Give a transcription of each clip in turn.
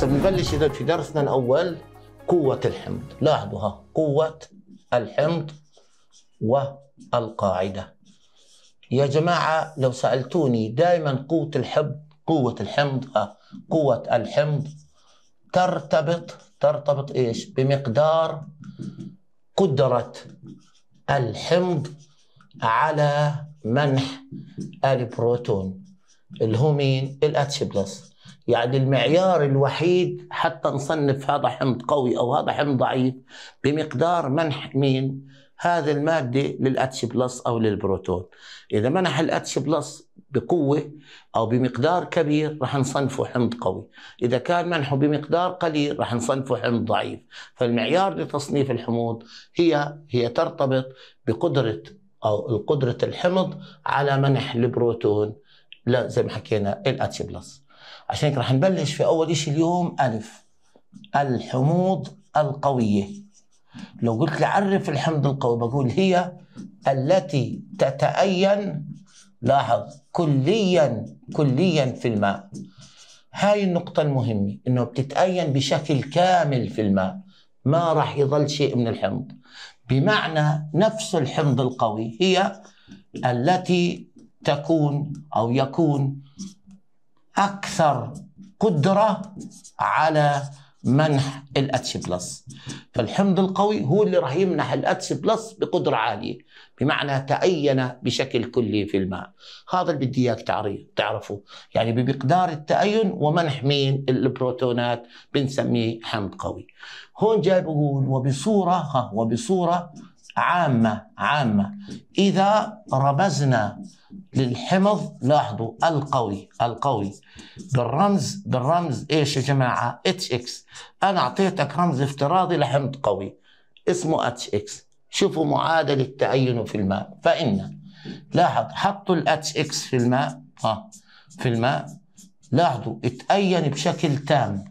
هسه بنبلش اذا في درسنا الاول قوه الحمض لاحظوا ها قوه الحمض والقاعده يا جماعه لو سالتوني دائما قوه الحمض قوه الحمض ها آه، قوه الحمض ترتبط ترتبط ايش بمقدار قدره الحمض على منح البروتون اللي هو مين؟ الاتش بلس يعني المعيار الوحيد حتى نصنف هذا حمض قوي او هذا حمض ضعيف بمقدار منح مين هذا المادة للاتش بلس او للبروتون اذا منح الاتش بلس بقوة او بمقدار كبير رح نصنفه حمض قوي اذا كان منحه بمقدار قليل رح نصنفه حمض ضعيف فالمعيار لتصنيف الحموض هي هي ترتبط بقدرة او قدرة الحمض على منح البروتون لا زي ما حكينا الاتش بلس عشان هيك راح نبلش في أول إشي اليوم ألف الحموض القوية لو قلت لي عرف الحمض القوي بقول هي التي تتأين لاحظ كليا كليا في الماء هاي النقطة المهمة انه بتتأين بشكل كامل في الماء ما راح يظل شيء من الحمض بمعنى نفس الحمض القوي هي التي تكون او يكون اكثر قدره على منح الاتش بلس فالحمض القوي هو اللي راح يمنح الاتش بلس بقدره عاليه بمعنى تأين بشكل كلي في الماء هذا اللي بدي اياك تعرفه يعني بمقدار التأين ومنح مين البروتونات بنسميه حمض قوي هون جاي بقول وبصوره ها وبصوره عامة عامة إذا رمزنا للحمض لاحظوا القوي القوي بالرمز بالرمز ايش يا جماعة اتش اكس أنا أعطيتك رمز افتراضي لحمض قوي اسمه اتش اكس شوفوا معادلة تعينه في الماء فإن لاحظ حطوا الاتش اكس في الماء ها آه، في الماء لاحظوا اتأين بشكل تام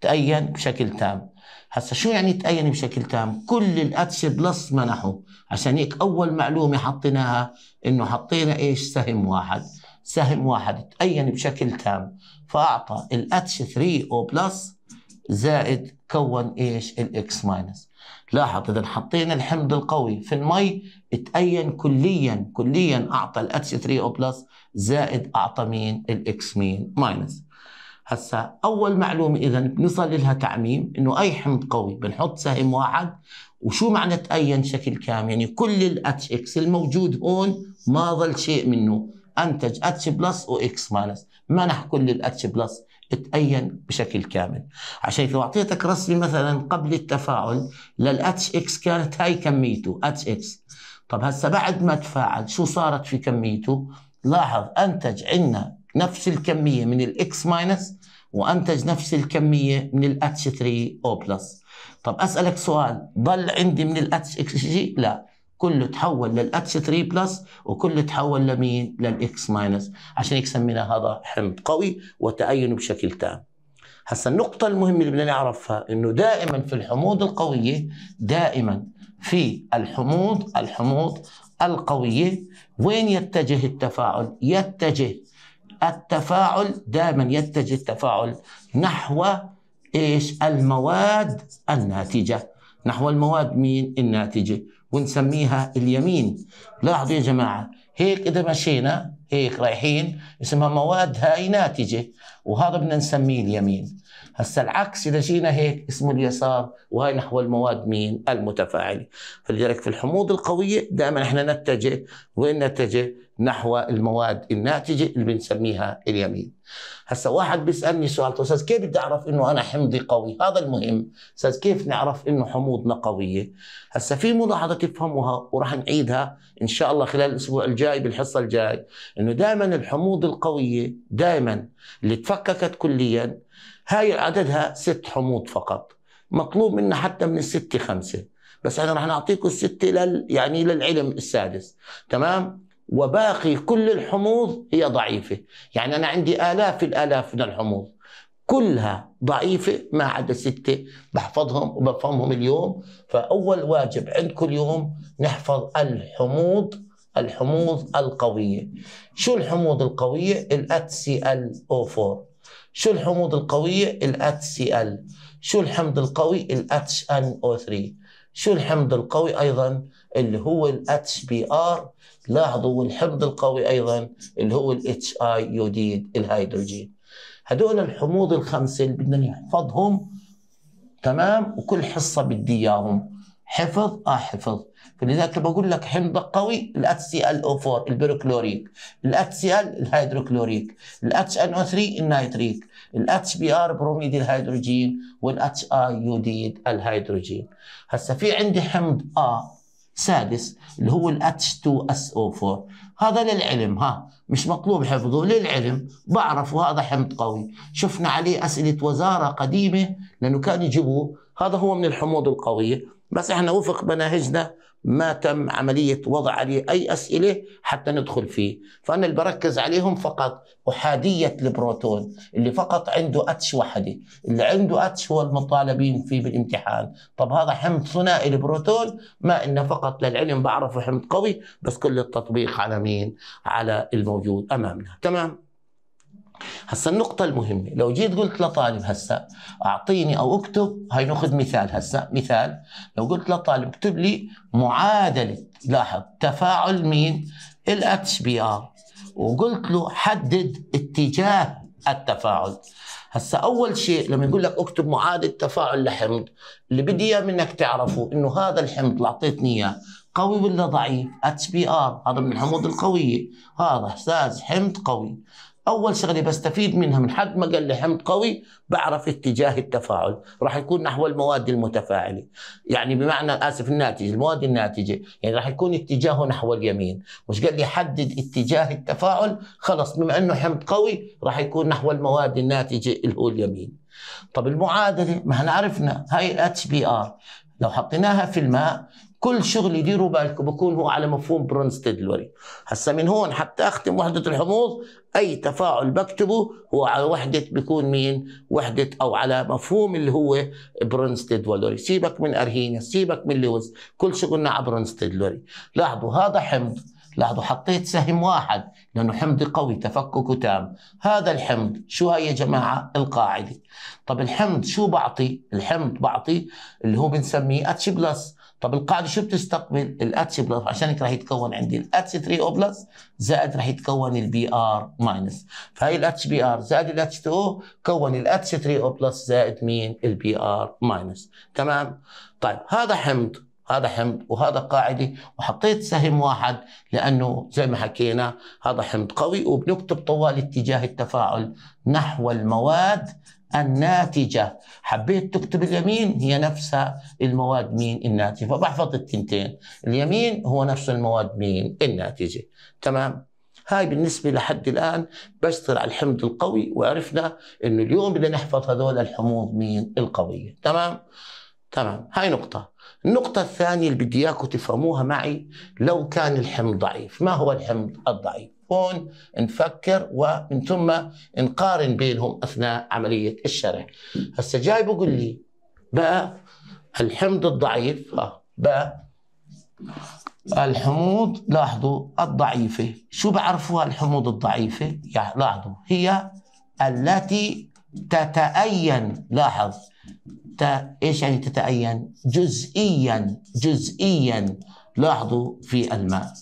تأين بشكل تام هسا شو يعني تأين بشكل تام؟ كل الاتش بلس منحه عشان هيك اول معلومه حطيناها انه حطينا ايش؟ سهم واحد سهم واحد تأين بشكل تام فاعطى الاتش 3 او بلس زائد كون ايش؟ الاكس ماينس لاحظ اذا حطينا الحمض القوي في المي تأين كليا كليا اعطى الاتش 3 او بلس زائد اعطى مين؟ الاكس مين؟ ماينس هسا اول معلومه اذا بنصل لها تعميم انه اي حمض قوي بنحط سهم واحد وشو معنى تأين شكل كامل يعني كل الاتش اكس الموجود هون ما ظل شيء منه انتج اتش بلس واكس ماينس منح كل الاتش بلس تأين بشكل كامل عشان لو اعطيتك رسمه مثلا قبل التفاعل للاتش اكس كانت هاي كميته اتش اكس طب هسا بعد ما تفاعل شو صارت في كميته لاحظ انتج عندنا نفس الكميه من الاكس ماينس وانتج نفس الكميه من الاتش 3 او بلس طب اسالك سؤال ضل عندي من الاتش اكس جي لا كله تحول للاتش 3 بلس وكله تحول لمين للاكس ماينس عشان هيك سمينا هذا حمض قوي وتأينه بشكل تام هسا النقطة المهمة اللي بدنا نعرفها انه دائما في الحموض القوية دائما في الحموض الحموض القوية وين يتجه التفاعل؟ يتجه التفاعل دائما يتجه التفاعل نحو ايش المواد الناتجه نحو المواد مين الناتجه ونسميها اليمين لاحظوا يا جماعه هيك اذا مشينا هيك رايحين اسمها مواد هاي ناتجه وهذا بدنا نسميه اليمين هسا العكس اذا جينا هيك اسمه اليسار وهي نحو المواد مين المتفاعله فلذلك في الحموض القويه دائما احنا نتجه وين نتجه نحو المواد الناتجة اللي بنسميها اليمين هسا واحد بيسألني سؤال طيب أستاذ كيف بدي أعرف إنه أنا حمضي قوي هذا المهم أستاذ كيف نعرف إنه حموضنا قوية هسا في ملاحظة تفهموها وراح نعيدها إن شاء الله خلال الأسبوع الجاي بالحصة الجاي إنه دائما الحموض القوية دائما اللي تفككت كليا هاي عددها ست حموض فقط مطلوب منا حتى من الستة خمسة بس احنا رح نعطيكم الستة لل يعني للعلم السادس تمام وباقي كل الحموض هي ضعيفة يعني أنا عندي آلاف الآلاف من الحموض كلها ضعيفة ما عدا ستة بحفظهم وبفهمهم اليوم فأول واجب عند كل يوم نحفظ الحموض الحموض القوية شو الحموض القوية؟ ال أو 4 شو الحموض القوية؟ ال HCl شو الحمض القوي؟ ال HNO3 شو الحمض القوي ايضا اللي هو الاتش بي ار لاحظوا الحمض القوي ايضا اللي هو الاتش اي يوديد الهيدروجين هدول الحموض الخمسه اللي بدنا نحفظهم تمام وكل حصه بدي اياهم حفظ اه حفظ لذلك بقول لك حمضك قوي الاتش سي ال او 4 البيروكلوريك الاتش سي ال الهيدروكلوريك الاتش ان او 3 النيتريك الاتش بي ار بروميد الهيدروجين والاتش اي يوديد الهيدروجين هسه في عندي حمض اه سادس اللي هو الاتش 2 2 so 4 هذا للعلم ها مش مطلوب حفظه للعلم بعرف هذا حمض قوي شفنا عليه أسئلة وزارة قديمة لأنه كان يجيبوه هذا هو من الحموض القوية بس احنا وفق مناهجنا ما تم عملية وضع عليه أي أسئلة حتى ندخل فيه فأنا اللي بركز عليهم فقط أحادية البروتون اللي فقط عنده أتش وحدة اللي عنده أتش هو المطالبين فيه بالامتحان طب هذا حمض ثنائي البروتون ما إنه فقط للعلم بعرفه حمض قوي بس كل التطبيق على مين على الموجود أمامنا تمام هسا النقطة المهمة لو جيت قلت لطالب هسا أعطيني أو اكتب هاي ناخذ مثال هسا مثال لو قلت لطالب اكتب لي معادلة لاحظ تفاعل مين الاتش بي ار وقلت له حدد اتجاه التفاعل هسا اول شيء لما يقول لك اكتب معادله تفاعل لحمض اللي بدي اياه منك تعرفه انه هذا الحمض اللي اعطيتني اياه قوي ولا ضعيف؟ اتش بي ار هذا من الحموض القويه هذا حساس حمض قوي اول شغله بستفيد منها من حد ما قال لي حمض قوي بعرف اتجاه التفاعل راح يكون نحو المواد المتفاعله يعني بمعنى اسف الناتج المواد الناتجه يعني راح يكون اتجاهه نحو اليمين مش قال لي حدد اتجاه التفاعل خلص بما انه حمض قوي راح يكون نحو المواد الناتجه اللي هو اليمين طب المعادله ما احنا عرفنا هاي الاتش بي ار لو حطيناها في الماء كل شغل يديروا بالكم بكون هو على مفهوم برونستيد لوري هسه من هون حتى اختم وحده الحموض اي تفاعل بكتبه هو على وحده بكون مين وحده او على مفهوم اللي هو برونستيد تدلوري سيبك من ارهينا سيبك من لوز كل شغلنا على برونستيد لوري لاحظوا هذا حمض لاحظوا حطيت سهم واحد لانه حمض قوي تفككه تام هذا الحمض شو هاي يا جماعه القاعده طب الحمض شو بعطي الحمض بعطي اللي هو بنسميه اتش بلس طب القاعده شو بتستقبل؟ الاتش بلس عشان هيك راح يتكون عندي الاتش 3 او بلس زائد راح يتكون البي ار ماينس فهي الاتش بي ار زائد الاتش 2 او كون الاتش 3 او بلس زائد مين؟ البي ار ماينس تمام؟ طيب هذا حمض هذا حمض وهذا قاعدة وحطيت سهم واحد لانه زي ما حكينا هذا حمض قوي وبنكتب طوال اتجاه التفاعل نحو المواد الناتجة حبيت تكتب اليمين هي نفسها المواد مين الناتجة فبحفظ التنتين اليمين هو نفس المواد مين الناتجة تمام هاي بالنسبة لحد الآن بس على الحمض القوي وعرفنا إنه اليوم بدنا نحفظ هذول الحموض مين القوية تمام تمام هاي نقطة النقطة الثانية اللي بدي اياكم تفهموها معي لو كان الحمض ضعيف، ما هو الحمض الضعيف؟ هون نفكر ومن ثم نقارن بينهم اثناء عملية الشرح. هسا جاي بقول لي بقى الحمض الضعيف بقى الحموض لاحظوا الضعيفة، شو بعرفوها الحموض الضعيفة؟ يعني لاحظوا هي التي تتأين لاحظ ايش يعني تتأين؟ جزئيا جزئيا لاحظوا في الماء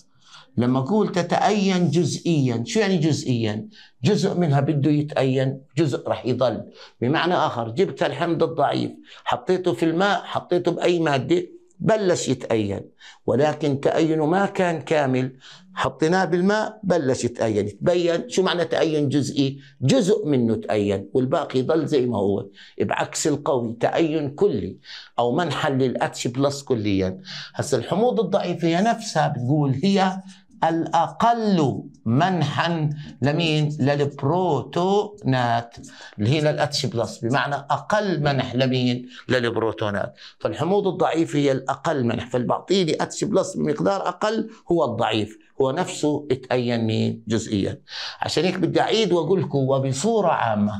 لما اقول تتأين جزئيا شو يعني جزئيا جزء منها بده يتأين جزء رح يضل بمعنى آخر جبت الحمض الضعيف حطيته في الماء حطيته بأي مادة بلش يتأين ولكن تأينه ما كان كامل حطيناه بالماء بلش يتأين تبين شو معنى تأين جزئي جزء منه تأين والباقي ظل زي ما هو بعكس القوي تأين كلي أو منحل للأتش بلس كليا هسا الحموض الضعيفة هي نفسها بتقول هي الأقل منحا لمين للبروتونات اللي هي للأتش بلس بمعنى أقل منح لمين للبروتونات فالحموض الضعيف هي الأقل منح فاللي أتش بلس بمقدار أقل هو الضعيف هو نفسه اتأين مين جزئيا عشان هيك بدي أعيد وأقول لكم وبصورة عامة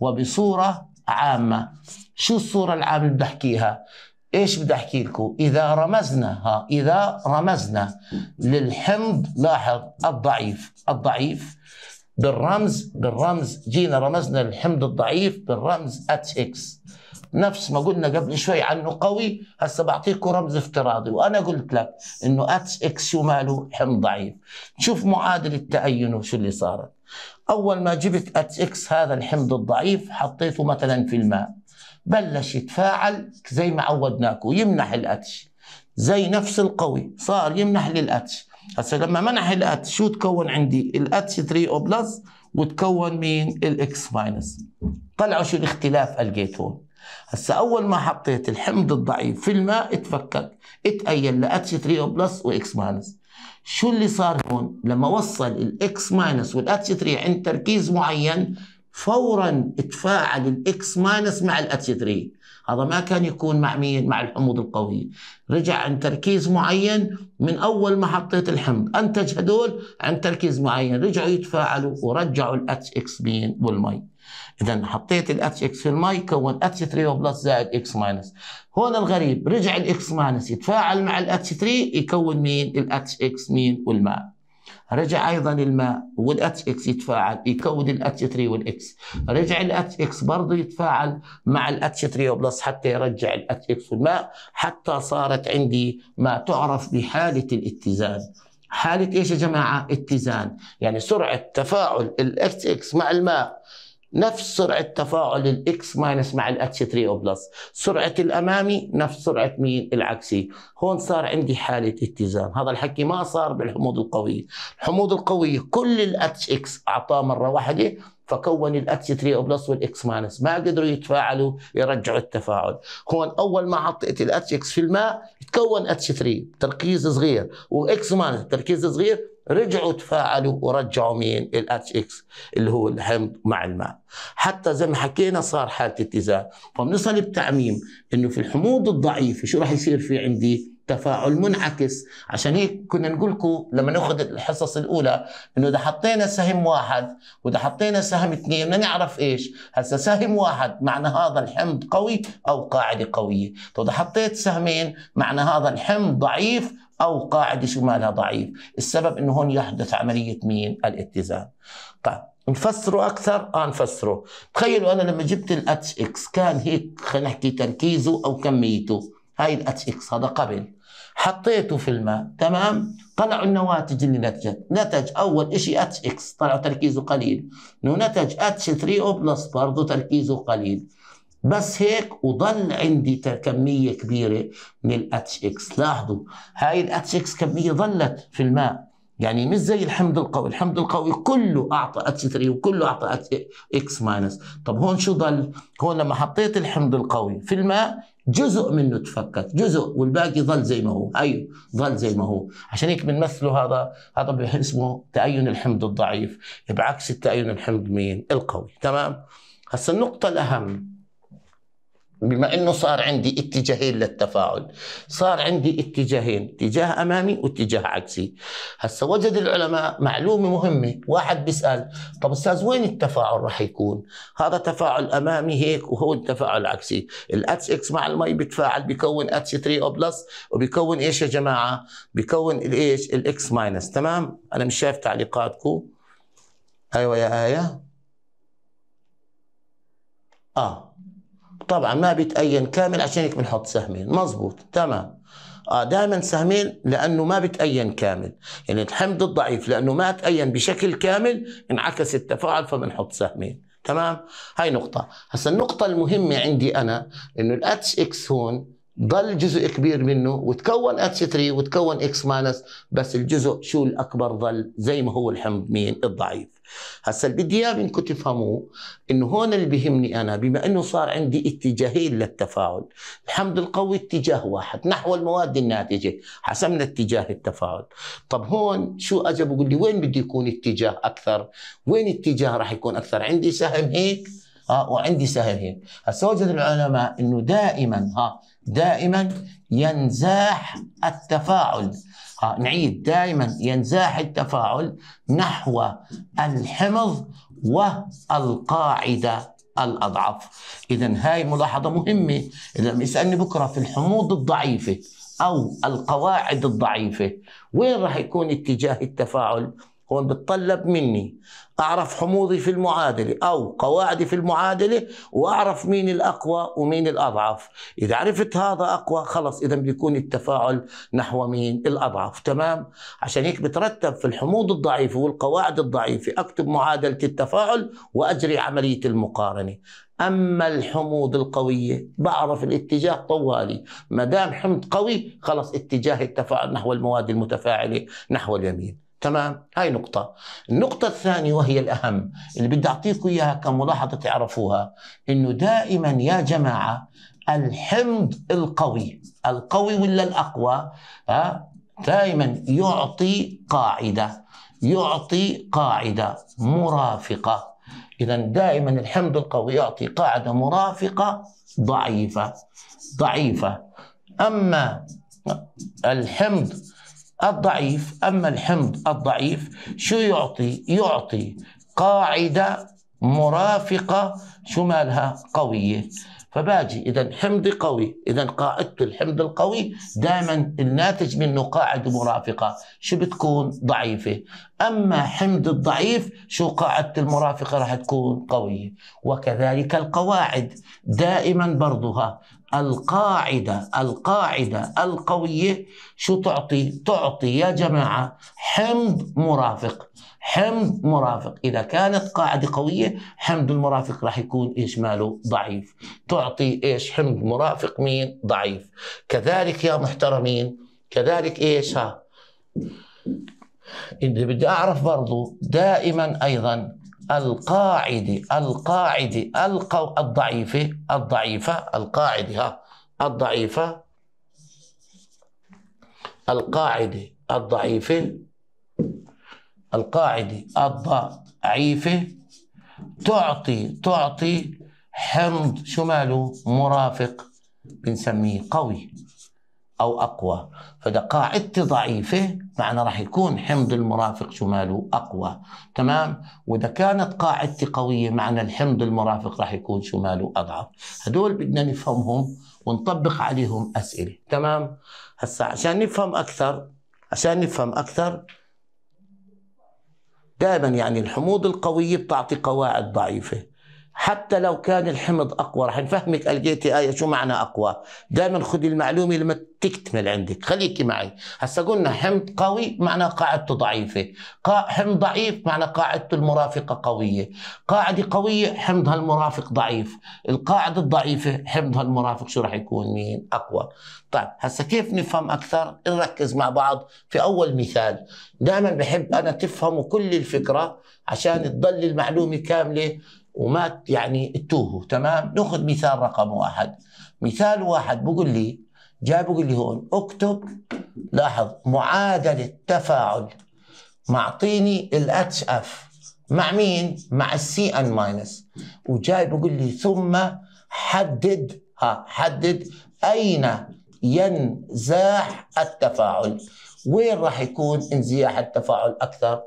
وبصورة عامة شو الصورة العامة اللي بدي أحكيها ايش بدي احكي لكم اذا رمزنا ها اذا رمزنا للحمض لاحظ الضعيف الضعيف بالرمز بالرمز جينا رمزنا الحمض الضعيف بالرمز ات اكس نفس ما قلنا قبل شوي عنه قوي هسه بعطيكم رمز افتراضي وانا قلت لك انه اتس اكس شو ماله حمض ضعيف شوف معادله تعينه شو اللي صارت اول ما جبت اتس اكس هذا الحمض الضعيف حطيته مثلا في الماء بلش يتفاعل زي ما عودناكم يمنح الاتش زي نفس القوي صار يمنح للاتش هسه لما منح الات شو تكون عندي الاتش 3 او بلس وتكون مين الاكس ماينس طلعوا شو الاختلاف القيت هون هسا اول ما حطيت الحمض الضعيف في الماء اتفكك اتأيل ل اتش 3 او بلس واكس ماينس شو اللي صار هون لما وصل الاكس ماينس والاتش 3 عند تركيز معين فورا تفاعل الاكس ماينس مع الاتش 3 هذا ما كان يكون مع مين مع الحموض القوية رجع عن تركيز معين من أول ما حطيت الحمض أنتج هدول عن تركيز معين رجعوا يتفاعلوا ورجعوا الاتش اكس مين والمي إذا حطيت الاتش اكس في المي كون اتش 3 بلس زائد اكس ماينس هون الغريب رجع الاكس ماينس يتفاعل مع الاتش 3 يكون مين الاتش اكس مين والماء رجع ايضا الماء والاتش اكس يتفاعل يكون الاتش 3 والاكس رجع الاتش اكس برضه يتفاعل مع الاتش 3 بلس حتى يرجع الاتش اكس والماء حتى صارت عندي ما تعرف بحاله الاتزان حاله ايش يا جماعه اتزان يعني سرعه تفاعل الاتش اكس مع الماء نفس سرعة تفاعل الاكس ماينس مع الاتش 3 بلس سرعة الامامي نفس سرعة مين العكسي هون صار عندي حالة اتزان هذا الحكي ما صار بالحموض القوية الحموض القوية كل الاتش اكس اعطاه مرة واحدة فكون الاتش 3 بلس والاكس ماينس ما قدروا يتفاعلوا يرجعوا التفاعل هون اول ما حطيت الاتش اكس في الماء تكون اتش 3 تركيز صغير واكس ماينس تركيز صغير رجعوا تفاعلوا ورجعوا مين الاتش اكس اللي هو الحمض مع الماء حتى زي ما حكينا صار حاله اتزان فبنصل بتعميم انه في الحموض الضعيفه شو راح يصير في عندي تفاعل منعكس عشان هيك كنا نقول لكم لما ناخذ الحصص الاولى انه اذا حطينا سهم واحد واذا حطينا سهم اثنين بدنا نعرف ايش هسه سهم واحد معنى هذا الحمض قوي او قاعده قويه طب اذا حطيت سهمين معنى هذا الحمض ضعيف أو قاعدة شمالها ضعيف السبب أنه هون يحدث عملية مين؟ الاتزان طيب نفسره اكثر اه نفسره تخيلوا انا لما جبت الاتش اكس كان هيك خلينا نحكي تركيزه او كميته هاي الاتش اكس هذا قبل حطيته في الماء تمام طلعوا النواتج اللي نتجت نتج اول شيء اتش اكس طلعوا تركيزه قليل انه نتج اتش 3 او بلس برضه تركيزه قليل بس هيك وضل عندي كميه كبيره من الاتش اكس لاحظوا هاي الاتش اكس كميه ظلت في الماء يعني مش زي الحمض القوي الحمض القوي كله اعطى اتش 3 وكله اعطى اكس ماينس طب هون شو ضل هون لما حطيت الحمض القوي في الماء جزء منه تفكك جزء والباقي ظل زي ما هو ايوه ظل زي ما هو عشان هيك بنمثله هذا هذا اسمه تأين الحمض الضعيف بعكس التأين الحمض مين القوي تمام هسا النقطة الأهم بما انه صار عندي اتجاهين للتفاعل صار عندي اتجاهين اتجاه امامي واتجاه عكسي هسه وجد العلماء معلومه مهمه واحد بيسال طب استاذ وين التفاعل راح يكون هذا تفاعل امامي هيك وهو التفاعل عكسي الاتس اكس مع المي بتفاعل بيكون اتش 3 او بلس وبيكون ايش يا جماعه بيكون الايش الاكس ماينس تمام انا مش شايف تعليقاتكم ايوه يا ايه اه طبعا ما بتأين كامل عشان هيك بنحط سهمين مزبوط تمام اه دائما سهمين لانه ما بتأين كامل يعني الحمض الضعيف لانه ما تأين بشكل كامل انعكس التفاعل فبنحط سهمين تمام هاي نقطة هسا النقطة المهمة عندي أنا إنه الاتش إكس هون ضل جزء كبير منه وتكون اتش 3 وتكون اكس ماينس بس الجزء شو الاكبر ضل زي ما هو الحمض مين الضعيف هسا اللي بدي اياه منكم تفهموه انه هون اللي بهمني انا بما انه صار عندي اتجاهين للتفاعل الحمض القوي اتجاه واحد نحو المواد الناتجه حسمنا اتجاه التفاعل طب هون شو اجى بقول لي وين بده يكون اتجاه اكثر وين اتجاه راح يكون اكثر عندي سهم هيك ها وعندي سهل هيك هسه وجد العلماء انه دائما ها دائما ينزاح التفاعل ها نعيد دائما ينزاح التفاعل نحو الحمض والقاعده الاضعف اذا هاي ملاحظه مهمه اذا يسالني بكره في الحموض الضعيفه او القواعد الضعيفه وين راح يكون اتجاه التفاعل هو بتطلب مني اعرف حموضي في المعادله او قواعدي في المعادله واعرف مين الاقوى ومين الاضعف اذا عرفت هذا اقوى خلص اذا بيكون التفاعل نحو مين الاضعف تمام عشان هيك بترتب في الحموض الضعيفه والقواعد الضعيفه اكتب معادله التفاعل واجري عمليه المقارنه اما الحموض القويه بعرف الاتجاه طوالي ما دام حمض قوي خلص اتجاه التفاعل نحو المواد المتفاعله نحو اليمين تمام هاي نقطة النقطة الثانية وهي الأهم اللي بدي أعطيكم إياها كملاحظة تعرفوها إنه دائما يا جماعة الحمض القوي القوي ولا الأقوى ها دائما يعطي قاعدة يعطي قاعدة مرافقة إذا دائما الحمض القوي يعطي قاعدة مرافقة ضعيفة ضعيفة أما الحمض الضعيف أما الحمض الضعيف شو يعطي يعطي قاعدة مرافقة شو مالها قوية فباجي اذا حمضي قوي اذا قاعدته الحمض القوي دائما الناتج منه قاعده مرافقه شو بتكون ضعيفه اما حمض الضعيف شو قاعده المرافقه راح تكون قويه وكذلك القواعد دائما برضها القاعدة القاعدة القوية شو تعطي؟ تعطي يا جماعة حمض مرافق حمض مرافق إذا كانت قاعدة قوية حمض المرافق راح يكون إيش ماله ضعيف تعطي إيش حمض مرافق مين ضعيف كذلك يا محترمين كذلك إيش ها إذا بدي أعرف برضو دائما أيضا القاعدة القاعدة القو... الضعيفة الضعيفة القاعدة ها الضعيفة القاعدة الضعيفة القاعدة الضعيفة تعطي تعطي حمض شو ماله مرافق بنسميه قوي أو أقوى فإذا قاعدتي ضعيفة معنى راح يكون حمض المرافق شماله أقوى تمام وإذا كانت قاعدتي قوية معنى الحمض المرافق راح يكون شماله أضعف هدول بدنا نفهمهم ونطبق عليهم أسئلة تمام هسا عشان نفهم أكثر عشان نفهم أكثر دائما يعني الحموض القوية بتعطي قواعد ضعيفة حتى لو كان الحمض اقوى رح نفهمك الجيتي ايه شو معنى اقوى دائما خذي المعلومه لما تكتمل عندك خليكي معي هسا قلنا حمض قوي معناه قاعدته ضعيفه قا... حمض ضعيف معناه قاعدته المرافقه قويه قاعده قويه حمضها المرافق ضعيف القاعده الضعيفه حمضها المرافق شو رح يكون مين اقوى طيب هسا كيف نفهم اكثر نركز مع بعض في اول مثال دائما بحب انا تفهموا كل الفكره عشان تضل المعلومه كامله وما يعني اتوهوا تمام ناخذ مثال رقم واحد مثال واحد بقول لي جاي بقول لي هون اكتب لاحظ معادلة تفاعل معطيني الاتش اف مع مين؟ مع السي ان ماينس وجاي بقول لي ثم حدد ها حدد اين ينزاح التفاعل وين راح يكون انزياح التفاعل اكثر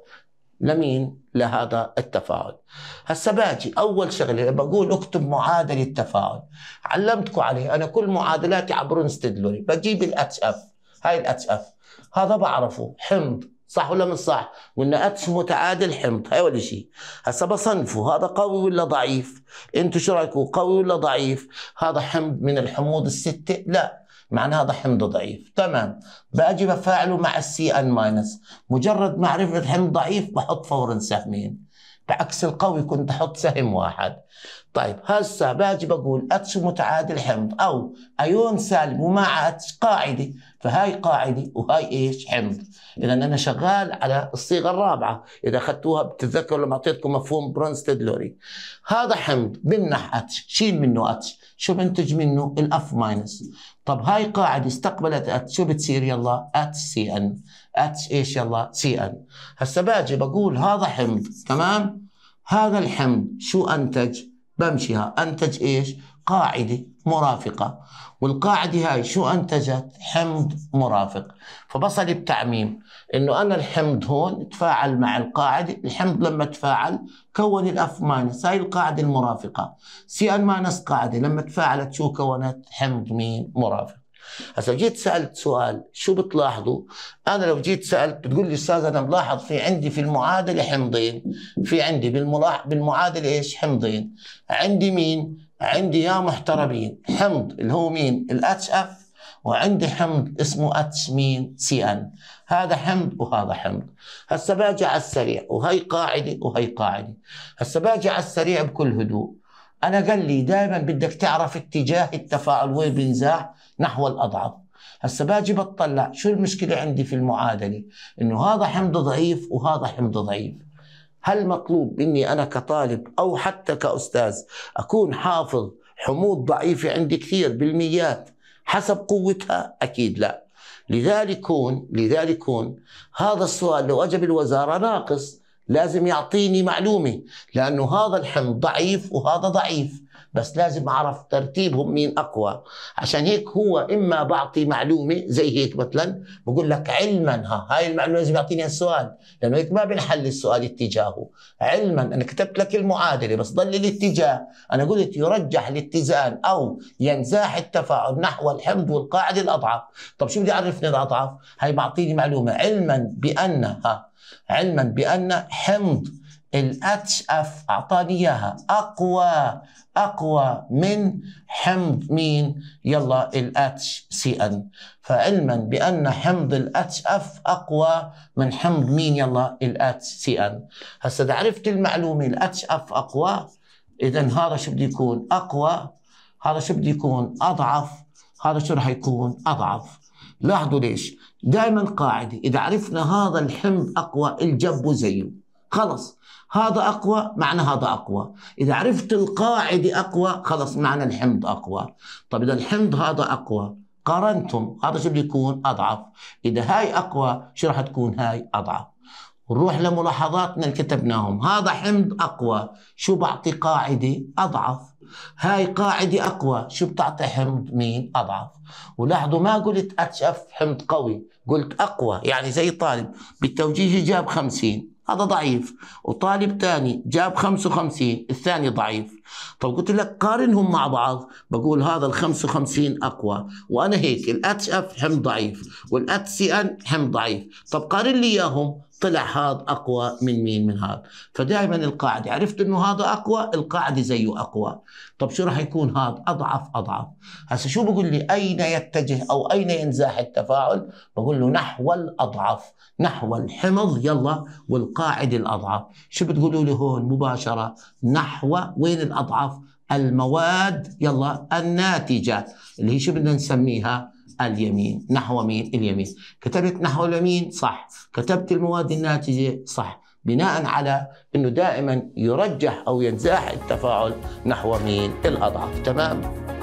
لمين؟ لهذا التفاعل هسه باجي أول شغلة بقول اكتب معادلة تفاعل علمتكم عليه أنا كل معادلاتي عبر استدلولي بجيب الاتش اف هاي الاتش اف هذا بعرفه حمض صح ولا مش صح؟ وان اتش متعادل حمض هاي ولا شيء هسه بصنفه هذا قوي ولا ضعيف؟ انتم شو رايكم قوي ولا ضعيف؟ هذا حمض من الحموض الستة؟ لا معناها هذا حمض ضعيف تمام باجي بفاعله مع السي ان ماينس مجرد معرفه حمض ضعيف بحط فورا سهمين بعكس القوي كنت احط سهم واحد طيب هسه باجي بقول اتش متعادل حمض او ايون سالب ومع اتش قاعده فهاي قاعده وهاي ايش حمض اذا انا شغال على الصيغه الرابعه اذا اخذتوها بتتذكروا لما اعطيتكم مفهوم برونستيد لوري هذا حمض بمنح اتش شيل منه اتش شو بنتج منه الاف ماينس طب هاي قاعده استقبلت ات شو بتصير يلا؟ ات سي ان ات ايش يلا؟ سي ان هسه باجي بقول هذا حمض تمام؟ هذا الحمض شو انتج؟ بمشيها انتج ايش؟ قاعده مرافقة والقاعدة هاي شو أنتجت حمض مرافق فبصل بتعميم إنه أنا الحمض هون تفاعل مع القاعدة الحمض لما تفاعل كون الأف ماينس هاي القاعدة المرافقة سي أن ماينس قاعدة لما تفاعلت شو كونت حمض مين مرافق هسا جيت سالت سؤال شو بتلاحظوا؟ انا لو جيت سالت بتقول لي استاذ انا ملاحظ في عندي في المعادله حمضين، في عندي بالملاح بالمعادله ايش؟ حمضين، عندي مين؟ عندي يا محترمين حمض اللي هو مين الاتش اف وعندي حمض اسمه اتش مين سي ان هذا حمض وهذا حمض هسه باجي على السريع وهي قاعده وهي قاعده هسه باجي على السريع بكل هدوء انا قال لي دائما بدك تعرف اتجاه التفاعل وين بينزاح نحو الاضعف هسه باجي بطلع شو المشكله عندي في المعادله انه هذا حمض ضعيف وهذا حمض ضعيف هل مطلوب مني أنا كطالب أو حتى كأستاذ أكون حافظ حموض ضعيفة عندي كثير بالميات حسب قوتها أكيد لا لذلك هون لذلك هون هذا السؤال لو أجب الوزارة ناقص لازم يعطيني معلومة لأنه هذا الحمض ضعيف وهذا ضعيف بس لازم اعرف ترتيبهم مين اقوى عشان هيك هو اما بعطي معلومه زي هيك مثلا بقول لك علما ها هاي المعلومه لازم يعطيني السؤال لانه هيك ما بنحل السؤال اتجاهه علما انا كتبت لك المعادله بس ضل الاتجاه انا قلت يرجح الاتزان او ينزاح التفاعل نحو الحمض والقاعده الاضعف طب شو بدي عرفني الاضعف هاي بعطيني معلومه علما بان ها علما بان حمض الاتش اف اعطاني اياها اقوى اقوى من حمض مين يلا الاتش سي ان فعلما بان حمض الاتش اف اقوى من حمض مين يلا الاتش سي ان هسه عرفت المعلومه الاتش اف اقوى اذا هذا شو بده يكون اقوى هذا شو بده يكون اضعف هذا شو راح يكون اضعف لاحظوا ليش دائما قاعده اذا عرفنا هذا الحمض اقوى الجب زيه خلص هذا أقوى معنى هذا أقوى إذا عرفت القاعدة أقوى خلص معنى الحمض أقوى طب إذا الحمض هذا أقوى قارنتم هذا شو بده يكون أضعف إذا هاي أقوى شو راح تكون هاي أضعف ونروح لملاحظاتنا اللي كتبناهم هذا حمض أقوى شو بعطي قاعدة أضعف هاي قاعدة أقوى شو بتعطي حمض مين أضعف ولاحظوا ما قلت أتشف حمض قوي قلت أقوى يعني زي طالب بالتوجيه جاب خمسين هذا ضعيف وطالب ثاني جاب 55 الثاني ضعيف طب قلت لك قارنهم مع بعض بقول هذا ال 55 اقوى وانا هيك الاتش اف هم ضعيف والاتش سي ان هم ضعيف طب قارن لي اياهم طلع هذا اقوى من مين من هذا فدائما القاعده عرفت انه هذا اقوى القاعده زيه اقوى طب شو راح يكون هذا اضعف اضعف هسه شو بقول لي اين يتجه او اين ينزاح التفاعل بقول له نحو الاضعف نحو الحمض يلا والقاعده الاضعف شو بتقولوا لي هون مباشره نحو وين الاضعف المواد يلا الناتجه اللي هي شو بدنا نسميها اليمين نحو مين اليمين كتبت نحو اليمين صح كتبت المواد الناتجة صح بناء على أنه دائما يرجح أو ينزاح التفاعل نحو مين الأضعف تمام